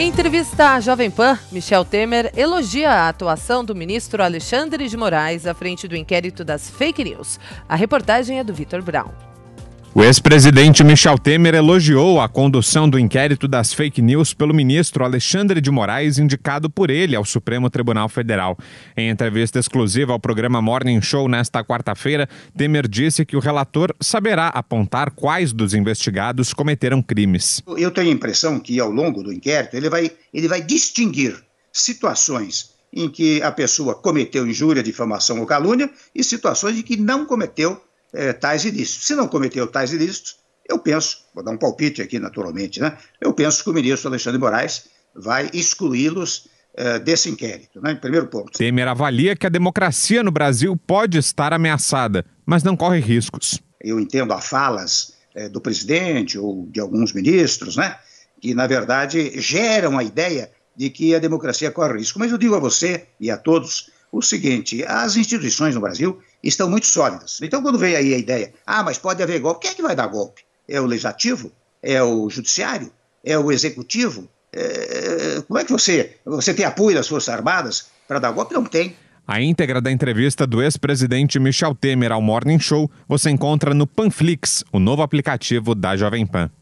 Em entrevista à Jovem Pan, Michel Temer elogia a atuação do ministro Alexandre de Moraes à frente do inquérito das fake news. A reportagem é do Vitor Brown. O ex-presidente Michel Temer elogiou a condução do inquérito das fake news pelo ministro Alexandre de Moraes, indicado por ele ao Supremo Tribunal Federal. Em entrevista exclusiva ao programa Morning Show nesta quarta-feira, Temer disse que o relator saberá apontar quais dos investigados cometeram crimes. Eu tenho a impressão que, ao longo do inquérito, ele vai, ele vai distinguir situações em que a pessoa cometeu injúria, difamação ou calúnia e situações em que não cometeu é, tais ilícitos. Se não cometeu tais ilícitos, eu penso, vou dar um palpite aqui naturalmente, né? eu penso que o ministro Alexandre Moraes vai excluí-los é, desse inquérito, né? em primeiro ponto. Temer avalia que a democracia no Brasil pode estar ameaçada, mas não corre riscos. Eu entendo as falas é, do presidente ou de alguns ministros, né? que na verdade geram a ideia de que a democracia corre risco. Mas eu digo a você e a todos o seguinte: as instituições no Brasil estão muito sólidas. Então, quando veio aí a ideia, ah, mas pode haver golpe, quem é que vai dar golpe? É o legislativo? É o judiciário? É o executivo? É... como é que você, você tem apoio das Forças Armadas para dar golpe? Não tem. A íntegra da entrevista do ex-presidente Michel Temer ao Morning Show você encontra no Panflix, o novo aplicativo da Jovem Pan.